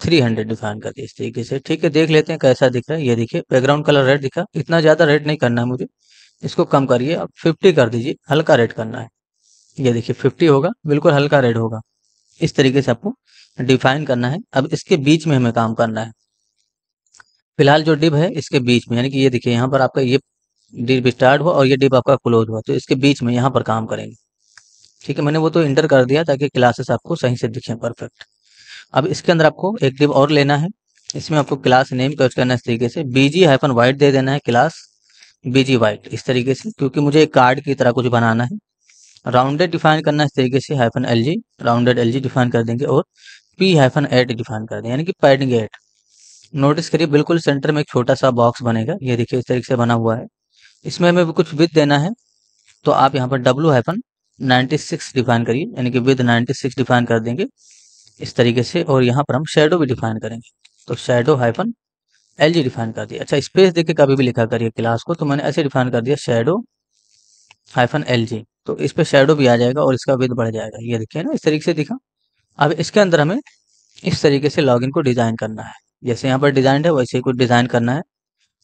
three hundred define कर दिया इस तरीके से ठीक है देख लेते हैं कैसा दिख रहा है ये देखिए बैकग्राउंड कलर रेड दिखा इतना ज़्यादा रेड नहीं करना है मुझे इसको कम करिए अब फिफ्टी कर दीजिए हल्का रेड करना है ये देखिए फिफ्टी होगा बिल्कुल हल्का रेड होगा इस तरीके से आपको डिफाइन करना है अब इसके बीच में हमें काम करना है फिलहाल जो डिप है इसके बीच में यानी कि ये देखिए यहाँ पर आपका ये डिप स्टार्ट हुआ और ये डिप आपका क्लोज हुआ तो इसके बीच में यहाँ पर काम करेंगे ठीक है मैंने वो तो इंटर कर दिया ताकि क्लासेस आपको सही से दिखें परफेक्ट अब इसके अंदर आपको एक टिप और लेना है इसमें आपको क्लास नेम का करना इस तरीके से बीजी हाइफन वाइट दे देना है क्लास बीजी वाइट इस तरीके से क्योंकि मुझे एक कार्ड की तरह कुछ बनाना है राउंडेड डिफाइन करना इस तरीके से hyphen L G rounded L G define कर देंगे और पी हाइफन एट डिफाइन कर देंगे यानी कि पैडिंग एट नोटिस करिए बिल्कुल सेंटर में एक छोटा सा बॉक्स बनेगा ये देखिए इस तरीके से बना हुआ है इसमें हमें कुछ विद देना है तो आप यहाँ पर W hyphen ninety six define करिए यानी कि विद नाइन्टी सिक्स डिफाइन कर देंगे इस तरीके से और यहाँ पर हम शेडो भी डिफाइन करेंगे तो shadow hyphen L G define कर दिया अच्छा स्पेस देख के कभी भी लिखा करिए क्लास को तो मैंने ऐसे डिफाइन कर दिया शेडो हाइफन एल जी तो इस पर शेडो भी आ जाएगा और इसका विद बढ़ जाएगा ये देखिए ना इस तरीके से दिखा अब इसके अंदर हमें इस तरीके से इन को डिज़ाइन करना है जैसे यहाँ पर डिज़ाइन है वैसे ही कुछ डिज़ाइन करना है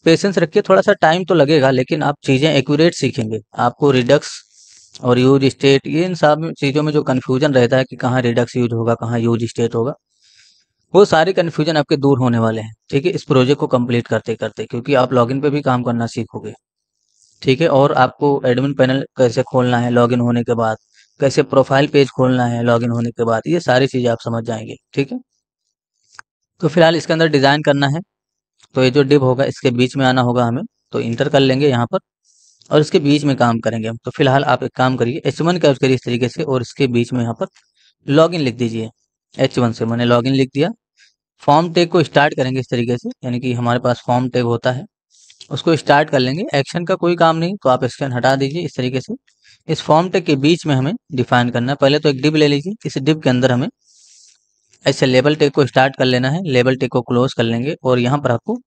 पेशेंस रखिए थोड़ा सा टाइम तो लगेगा लेकिन आप चीज़ें एक्यूरेट सीखेंगे आपको रिडक्स और यूज स्टेट ये इन सब चीज़ों में जो कन्फ्यूजन रहता है कि कहाँ रिडक्स यूज होगा कहाँ यूज स्टेट होगा वो सारे कन्फ्यूजन आपके दूर होने वाले हैं ठीक है इस प्रोजेक्ट को कंप्लीट करते करते क्योंकि आप लॉगिन पे भी काम करना सीखोगे ठीक है और आपको एडमिन पैनल कैसे खोलना है लॉगिन होने के बाद कैसे प्रोफाइल पेज खोलना है लॉगिन होने के बाद ये सारी चीज़ें आप समझ जाएंगे ठीक है तो फिलहाल इसके अंदर डिज़ाइन करना है तो ये जो डिब होगा इसके बीच में आना होगा हमें तो इंटर कर लेंगे यहाँ पर और इसके बीच में काम करेंगे हम तो फिलहाल आप एक काम करिए एच वन कैप्स करिए इस तरीके से और इसके बीच में यहाँ पर लॉग इन लिख दीजिए एच वन से मैंने लॉग इन लिख दिया फॉर्म टेग को स्टार्ट करेंगे इस तरीके से यानी कि हमारे पास फॉर्म टेग होता है उसको स्टार्ट कर लेंगे एक्शन का कोई काम नहीं तो आप एक्शन हटा दीजिए इस तरीके से इस फॉर्म टेग के बीच में हमें डिफाइन करना है पहले तो एक डिब ले लीजिए इस डिब के अंदर हमें ऐसे लेबल टेक को स्टार्ट कर लेना है लेबल टेक को क्लोज कर लेंगे और यहाँ पर आपको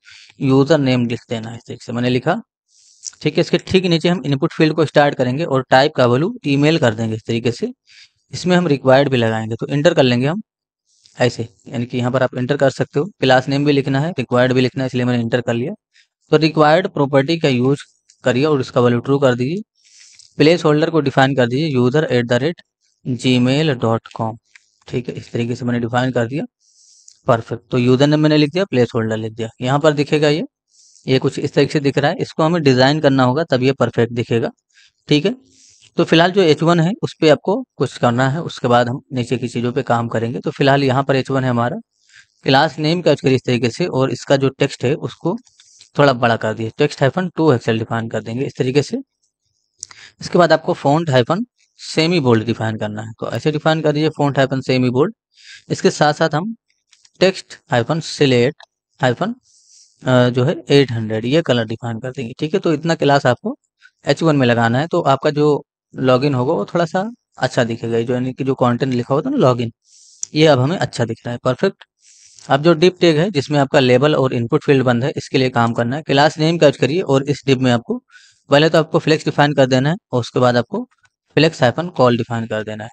यूजर नेम लिख देना है इस तरीके से मैंने लिखा ठीक है इसके ठीक नीचे हम इनपुट फील्ड को स्टार्ट करेंगे और टाइप का वैल्यू ईमेल कर देंगे इस तरीके से इसमें हम रिक्वायर्ड भी लगाएंगे तो इंटर कर लेंगे हम ऐसे यानी कि यहाँ पर आप इंटर कर सकते हो क्लास नेम भी लिखना है रिक्वायर्ड भी लिखना है इसलिए मैंने इंटर कर लिया तो रिक्वायर्ड प्रॉपर्टी का यूज करिए और इसका वैल्यू ट्रू कर दीजिए प्लेस होल्डर को डिफाइन कर दीजिए user at the rate G mail dot com ठीक है इस तरीके से मैंने डिफाइन कर दिया परफेक्ट तो यूजर ने मैंने लिख दिया प्लेस होल्डर लिख दिया यहाँ पर दिखेगा ये ये कुछ इस तरीके से दिख रहा है इसको हमें डिजाइन करना होगा तब ये परफेक्ट दिखेगा ठीक है तो फिलहाल जो एच वन है उस पर आपको कुछ करना है उसके बाद हम नीचे की चीज़ों पे काम करेंगे तो फिलहाल यहाँ पर एच वन है हमारा क्लास नेम का यूज करिए इस तरीके से और इसका जो टेक्स्ट है उसको थोड़ा बड़ा कर दिए text hyphen two XL define कर देंगे इस तरीके से इसके बाद आपको font hyphen semi bold define करना है तो ऐसे डिफाइन कर दीजिए फ़ॉन्ट हाइफन सेमी बोल्ड इसके साथ साथ हम टेक्स्ट हाइफन सिलेट हाइफन जो है 800 ये कलर डिफाइन कर देंगे ठीक है तो इतना क्लास आपको एच वन में लगाना है तो आपका जो लॉगिन होगा वो थोड़ा सा अच्छा दिखेगा जो यानी कि जो कंटेंट लिखा होता है ना लॉगिन ये अब हमें अच्छा दिख रहा है परफेक्ट अब जो डिप टेग है जिसमें आपका लेबल और इनपुट फील्ड बंद है इसके लिए काम करना है क्लास नेम कर्ज करिए और इस डिप में आपको पहले तो आपको फ्लेक्स डिफाइन कर देना है और उसके बाद आपको फ्लेक्स हाइफन कॉल डिफाइन कर देना है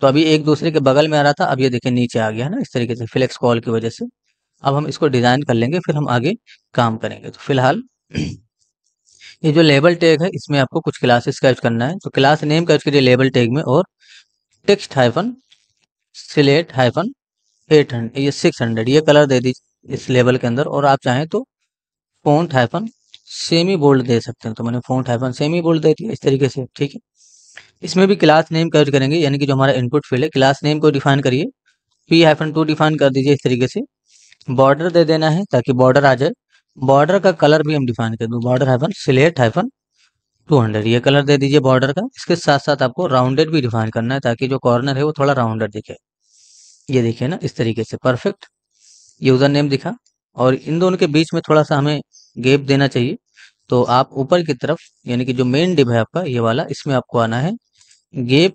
तो अभी एक दूसरे के बगल में आ रहा था अब ये देखिए नीचे आ गया है ना इस तरीके से फ्लेक्स कॉल की वजह से अब हम इसको डिज़ाइन कर लेंगे फिर हम आगे काम करेंगे तो फिलहाल ये जो लेबल टैग है इसमें आपको कुछ क्लासेस का करना है तो क्लास नेम का यूज लेबल टैग में और text hyphen slate hyphen eight hundred ये सिक्स हंड्रेड ये कलर दे दीजिए इस लेबल के अंदर और आप चाहें तो फोन हाइफन सेमी बोल्ड दे सकते हैं तो मैंने फोन हाइफन सेमी बोल्ड दे दिया इस तरीके से ठीक है इसमें भी क्लास नेम का करेंगे यानी कि जो हमारा इनपुट फील्ड है क्लास नेम को डिफाइन करिए पी हाइफन टू डिफाइन कर दीजिए इस तरीके से बॉर्डर दे देना है ताकि बॉर्डर आ जाए बॉर्डर का कलर भी हम डिफाइन कर दू border hyphen slate hyphen two hundred ये कलर दे दीजिए बॉर्डर का इसके साथ साथ आपको राउंडेड भी डिफाइन करना है ताकि जो कॉर्नर है वो थोड़ा राउंडेड दिखे ये देखिए ना इस तरीके से परफेक्ट यूज़र नेम दिखा और इन दोनों के बीच में थोड़ा सा हमें गेप देना चाहिए तो आप ऊपर की तरफ यानी कि जो मेन डिब है आपका ये वाला इसमें आपको आना है gap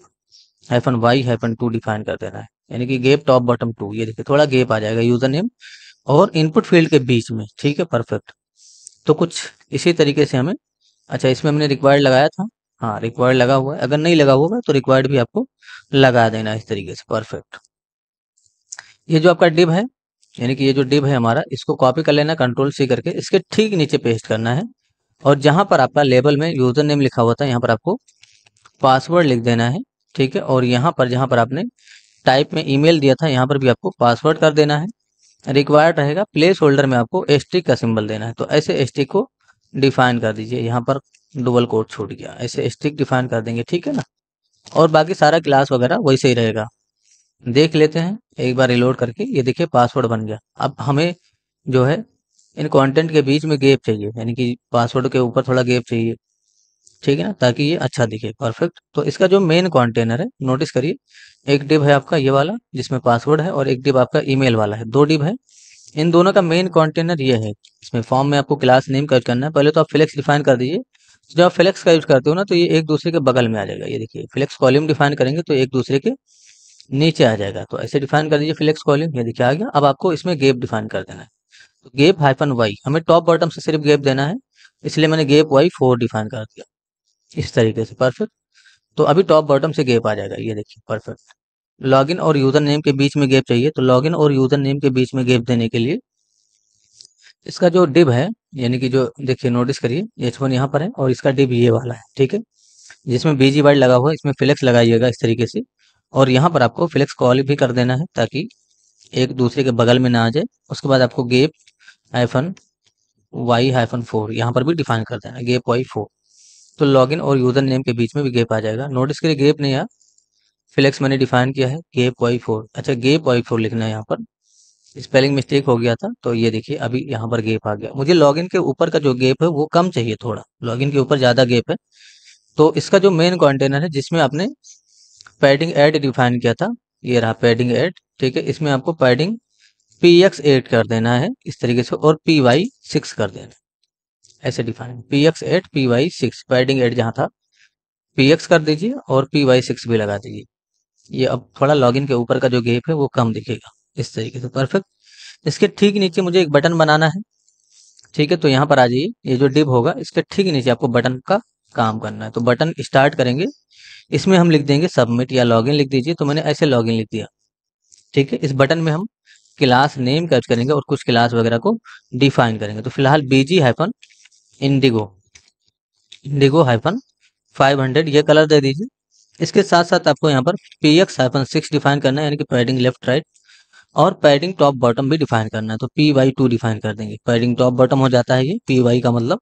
hyphen Y hyphen two define कर देना है यानी कि गेप टॉप बॉटम टू ये देखिए थोड़ा गेप आ जाएगा यूज़र नेम और इनपुट फील्ड के बीच में ठीक है परफेक्ट तो कुछ इसी तरीके से हमें अच्छा इसमें हमने रिक्वायर्ड लगाया था हाँ रिक्वायर्ड लगा हुआ है अगर नहीं लगा होगा तो रिक्वायर्ड भी आपको लगा देना इस तरीके से परफेक्ट ये जो आपका डिब है यानी कि ये जो डिब है हमारा इसको कॉपी कर लेना कंट्रोल सी करके इसके ठीक नीचे पेस्ट करना है और जहां पर आपका लेबल में यूजर नेम लिखा हुआ था यहाँ पर आपको पासवर्ड लिख देना है ठीक है और यहाँ पर जहां पर आपने टाइप में ईमेल दिया था यहाँ पर भी आपको पासवर्ड कर देना है रिक्वायर्ड रहेगा प्लेस होल्डर में आपको एस्टिक का सिंबल देना है तो ऐसे एस्टिक को डिफाइन कर दीजिए यहाँ पर डबल कोड छूट गया ऐसे एस्टिक डिफाइन कर देंगे ठीक है ना और बाकी सारा क्लास वगैरह वैसे ही रहेगा देख लेते हैं एक बार रिलोड करके ये देखिए पासवर्ड बन गया अब हमें जो है इन कंटेंट के बीच में गेप चाहिए यानी कि पासवर्ड के ऊपर थोड़ा गेप चाहिए ठीक है ना ताकि ये अच्छा दिखे परफेक्ट तो इसका जो मेन कॉन्टेनर है नोटिस करिए एक डिब है आपका ये वाला जिसमें पासवर्ड है और एक डिब आपका ईमेल वाला है दो डिब है इन दोनों का मेन कॉन्टेनर ये है इसमें फॉर्म में आपको क्लास नेम कर करना है पहले तो आप फ्लेक्स डिफाइन कर दीजिए तो जब आप फ्लेक्स का यूज करते हो ना तो ये एक दूसरे के बगल में आ जाएगा ये देखिए फ्लेक्स कॉल्यूम डिफाइन करेंगे तो एक दूसरे के नीचे आ जाएगा तो ऐसे डिफाइन कर दीजिए फ्लेक्स कॉल्यूम ये देखिए आ गया अब आपको इसमें गेप डिफाइन कर देना है तो गेप हाइफन वाई हमें टॉप बॉटम से सिर्फ गेप देना है इसलिए मैंने गेप वाई फोर डिफाइन कर दिया इस तरीके से परफेक्ट तो अभी टॉप बॉटम से गैप आ जाएगा ये देखिए परफेक्ट लॉगिन और यूजर नेम के बीच में गैप चाहिए तो लॉगिन और यूजर नेम के बीच में गैप देने के लिए इसका जो डिब है यानी कि जो देखिए नोटिस करिए एच वन यहाँ पर है और इसका डिब ये वाला है ठीक है जिसमें बीजी वाइड लगा हुआ है इसमें फ्लेक्स लगाइएगा इस तरीके से और यहाँ पर आपको फ्लेक्स कॉल भी कर देना है ताकि एक दूसरे के बगल में ना आ जाए उसके बाद आपको gap hyphen Y hyphen four यहाँ पर भी डिफाइन कर देना गेप वाई फोर तो लॉगिन और यूजर नेम के बीच में भी गेप आ जाएगा नोटिस के लिए गेप नहीं आया फ्लेक्स मैंने डिफाइन किया है गेप वाई फोर अच्छा गेप वाई फोर लिखना है यहाँ पर स्पेलिंग मिस्टेक हो गया था तो ये देखिए अभी यहाँ पर गेप आ गया मुझे लॉगिन के ऊपर का जो गेप है वो कम चाहिए थोड़ा लॉगिन के ऊपर ज़्यादा गेप है तो इसका जो मेन कंटेनर है जिसमें आपने पैडिंग एड डिफाइन किया था ये रहा पैडिंग एड ठीक है इसमें आपको पैडिंग पी एक्स एट कर देना है इस तरीके से और पी वाई सिक्स कर देना ऐसे define P X eight P Y six padding eight जहाँ था पी एक्स कर दीजिए और पी वाई सिक्स भी लगा दीजिए ये अब थोड़ा लॉगिन के ऊपर का जो गेप है वो कम दिखेगा इस तरीके से परफेक्ट इसके ठीक नीचे मुझे एक बटन बनाना है ठीक है तो यहाँ पर आ जाइए ये जो डिप होगा इसके ठीक नीचे आपको बटन का काम करना है तो बटन स्टार्ट करेंगे इसमें हम लिख देंगे सबमिट या लॉगिन लिख दीजिए तो मैंने ऐसे लॉगिन लिख दिया ठीक है इस बटन में हम क्लास नेम कैच करेंगे और कुछ क्लास वगैरह को डिफाइन करेंगे तो फिलहाल BG hyphen indigo indigo hyphen five hundred ये कलर दे दीजिए इसके साथ साथ आपको यहाँ पर P X hyphen six define करना है यानी कि पैडिंग लेफ्ट राइट और पैडिंग टॉप बॉटम भी डिफाइन करना है तो पी वाई टू डिफाइन कर देंगे पैडिंग टॉप बॉटम हो जाता है ये पी वाई का मतलब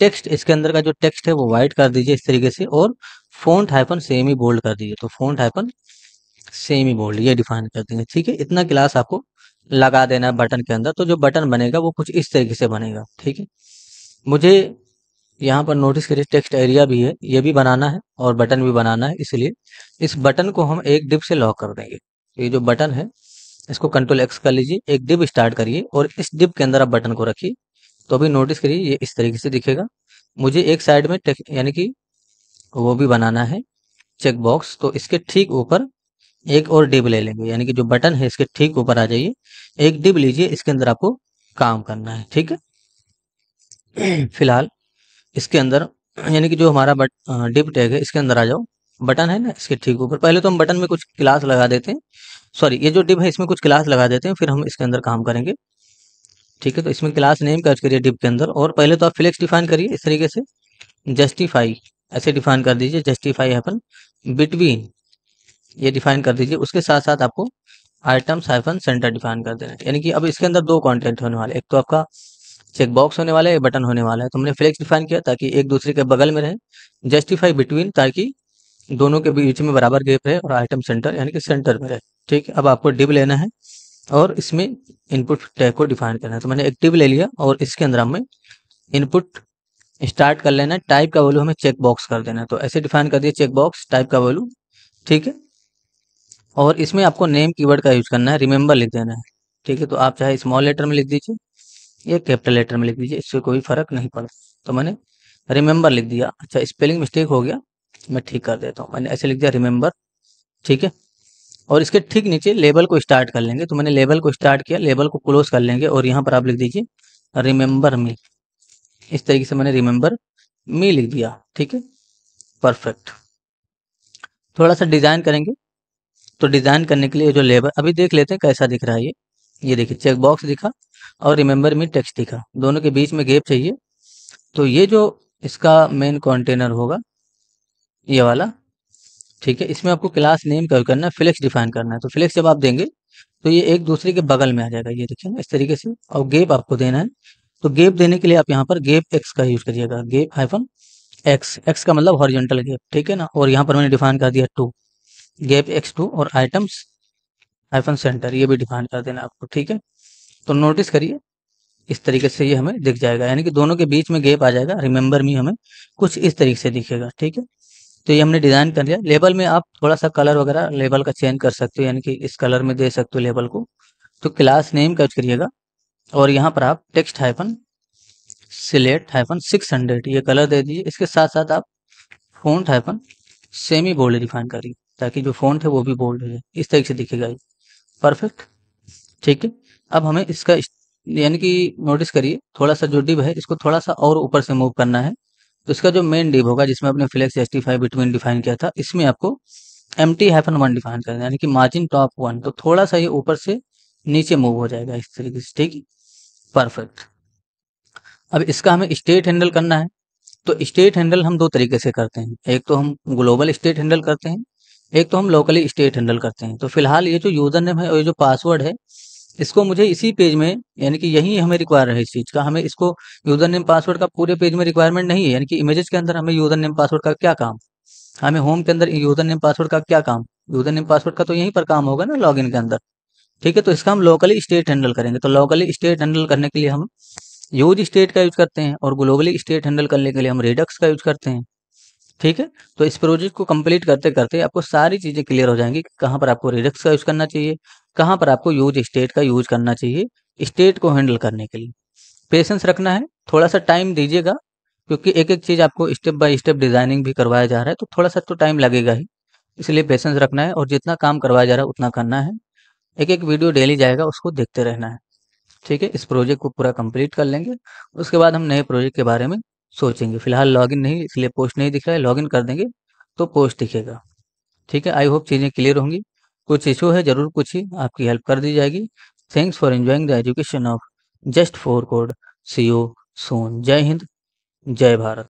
टेक्स्ट इसके अंदर का जो टेक्स्ट है वो वाइट कर दीजिए इस तरीके से और font hyphen semi bold कर दीजिए तो font hyphen semi bold ये डिफाइन कर देंगे ठीक है इतना क्लास आपको लगा देना है बटन के अंदर तो जो बटन बनेगा वो कुछ इस तरीके से बनेगा ठीक है मुझे यहाँ पर नोटिस करिए टेक्स्ट एरिया भी है ये भी बनाना है और बटन भी बनाना है इसलिए इस बटन को हम एक डिप से लॉक कर देंगे तो ये जो बटन है इसको कंट्रोल एक्स कर लीजिए एक डिप स्टार्ट करिए और इस डिप के अंदर आप बटन को रखिए तो अभी नोटिस करिए ये इस तरीके से दिखेगा मुझे एक साइड में यानी कि वो भी बनाना है चेक बॉक्स तो इसके ठीक ऊपर एक और डिब ले लेंगे यानी कि जो बटन है इसके ठीक ऊपर आ जाइए एक डिब लीजिए इसके अंदर आपको काम करना है ठीक है फिलहाल इसके अंदर यानी कि जो हमारा बट डिप टैग है इसके अंदर आ जाओ बटन है ना इसके ठीक ऊपर पहले तो हम बटन में कुछ क्लास लगा देते हैं सॉरी ये जो डिप है इसमें कुछ क्लास लगा देते हैं फिर हम इसके अंदर काम करेंगे ठीक है तो इसमें क्लास नेम कर्ज करिए डिप के अंदर और पहले तो आप फ्लेक्स डिफाइन करिए इस तरीके से जस्टिफाई ऐसे डिफाइन कर दीजिए जस्टिफाई हैपन बिटवीन ये डिफाइन कर दीजिए उसके साथ साथ आपको आइटम साइफन सेंटर डिफाइन कर देना यानी कि अब इसके अंदर दो कॉन्टेंट होने वाले एक तो आपका चेकबॉक्स होने वाला है बटन होने वाला है तो हमने फ्लेक्स डिफाइन किया ताकि एक दूसरे के बगल में रहे जस्टिफाई बिटवीन ताकि दोनों के बीच में बराबर गैप रहे और आइटम सेंटर यानी कि सेंटर में रहे ठीक अब आपको डिब लेना है और इसमें इनपुट टैग को डिफाइन करना है तो मैंने एक डिब ले लिया और इसके अंदर हमें इनपुट स्टार्ट कर लेना है टाइप का वैल्यू हमें चेक बॉक्स कर देना है तो ऐसे डिफाइन कर दिया चेक बॉक्स टाइप का वैल्यू ठीक है और इसमें आपको नेम कीवर्ड का यूज करना है रिमेंबर लिख देना है ठीक है तो आप चाहे स्मॉल लेटर में लिख दीजिए ये कैपिटल लेटर में लिख दीजिए इससे कोई फर्क नहीं पड़ता तो मैंने रिमेंबर लिख दिया अच्छा स्पेलिंग मिस्टेक हो गया मैं ठीक कर देता हूँ मैंने ऐसे लिख दिया रिमेंबर ठीक है और इसके ठीक नीचे लेबल को स्टार्ट कर लेंगे तो मैंने लेबल को स्टार्ट किया लेबल को क्लोज कर लेंगे और यहाँ पर आप लिख दीजिए रिमेंबर मी इस तरीके से मैंने रिमेंबर मी लिख दिया ठीक है परफेक्ट थोड़ा सा डिजाइन करेंगे तो डिजाइन करने के लिए जो लेबल अभी देख लेते हैं कैसा दिख रहा है ये ये देखिए चेक बॉक्स दिखा और रिमेंबर मी टेक्स्ट दिखा दोनों के बीच में गेप चाहिए तो ये जो इसका मेन कंटेनर होगा ये वाला ठीक है इसमें आपको क्लास नेम क्या करना है फ्लेक्स डिफाइन करना है तो फ्लेक्स जब आप देंगे तो ये एक दूसरे के बगल में आ जाएगा ये देखिए इस तरीके से और गेप आपको देना है तो गेप देने के लिए आप यहाँ पर गेप एक्स का यूज करिएगा गेप हाइफन एक्स एक्स का मतलब हॉरिजेंटल गेप ठीक है ना और यहाँ पर मैंने डिफाइन कर दिया टू गेप एक्स टू और आइटम्स हाइफन सेंटर ये भी डिफाइन कर देना आपको ठीक है तो नोटिस करिए इस तरीके से ये हमें दिख जाएगा यानी कि दोनों के बीच में गेप आ जाएगा रिमेंबर मी हमें कुछ इस तरीके से दिखेगा ठीक है तो ये हमने डिज़ाइन कर लिया लेबल में आप थोड़ा सा कलर वगैरह लेबल का चेंज कर सकते हो यानी कि इस कलर में दे सकते हो लेबल को तो क्लास नेम का यूज करिएगा और यहाँ पर आप text hyphen slate hyphen six hundred ये कलर दे दीजिए इसके साथ साथ आप font hyphen semi bold define करिए ताकि जो फोन है वो भी बोल्ड हो जाए इस तरीके से दिखेगा ये परफेक्ट ठीक है अब हमें इसका यानी कि नोटिस करिए थोड़ा सा जो डिब है इसको थोड़ा सा और ऊपर से मूव करना है तो इसका जो मेन डिब होगा जिसमें आपने flex S T between define किया था इसमें आपको M T hyphen one define करना है यानी कि मार्जिन टॉप वन तो थोड़ा सा ये ऊपर से नीचे मूव हो जाएगा इस तरीके से ठीक है परफेक्ट अब इसका हमें स्टेट हैंडल करना है तो स्टेट हैंडल हम दो तरीके से करते हैं एक तो हम ग्लोबल स्टेट हैंडल करते हैं एक तो हम लोकली स्टेट हैंडल करते हैं तो फिलहाल ये जो यूजर नेम है और ये जो पासवर्ड है इसको मुझे इसी पेज में यानी कि यही हमें रिक्वायर है इस चीज़ का हमें इसको यूजर नेम पासवर्ड का पूरे पेज में रिक्वायरमेंट नहीं है यानी कि इमेजेस के अंदर हमें यूजर नेम पासवर्ड का क्या काम हमें होम के अंदर यूजर नेम पासवर्ड का क्या काम यूजर नेम पासवर्ड का तो यहीं पर काम होगा ना लॉग के अंदर ठीक है तो इसका हम लोकली स्टेट हैंडल करेंगे तो लोकली स्टेट हैंडल करने के लिए हम यूज स्टेट का यूज करते हैं और ग्लोबली स्टेट हैंडल करने के लिए हम रिडक्स का यूज करते हैं ठीक है तो इस प्रोजेक्ट को कंप्लीट करते करते आपको सारी चीज़ें क्लियर हो जाएंगी कहाँ पर आपको रिडक्स का यूज़ करना चाहिए कहाँ पर आपको यूज स्टेट का यूज करना चाहिए स्टेट को हैंडल करने के लिए पेशेंस रखना है थोड़ा सा टाइम दीजिएगा क्योंकि एक एक चीज़ आपको स्टेप बाय स्टेप डिजाइनिंग भी करवाया जा रहा है तो थोड़ा सा तो टाइम लगेगा ही इसलिए पेशेंस रखना है और जितना काम करवाया जा रहा है उतना करना है एक एक वीडियो डेली जाएगा उसको देखते रहना है ठीक है इस प्रोजेक्ट को पूरा कंप्लीट कर लेंगे उसके बाद हम नए प्रोजेक्ट के बारे में सोचेंगे फिलहाल लॉगिन नहीं इसलिए पोस्ट नहीं दिख रहा है लॉगिन कर देंगे तो पोस्ट दिखेगा ठीक है आई होप चीज़ें क्लियर होंगी कुछ इशू है जरूर पूछिए आपकी हेल्प कर दी जाएगी thanks for enjoying the education of just four code see you soon जय हिंद जय भारत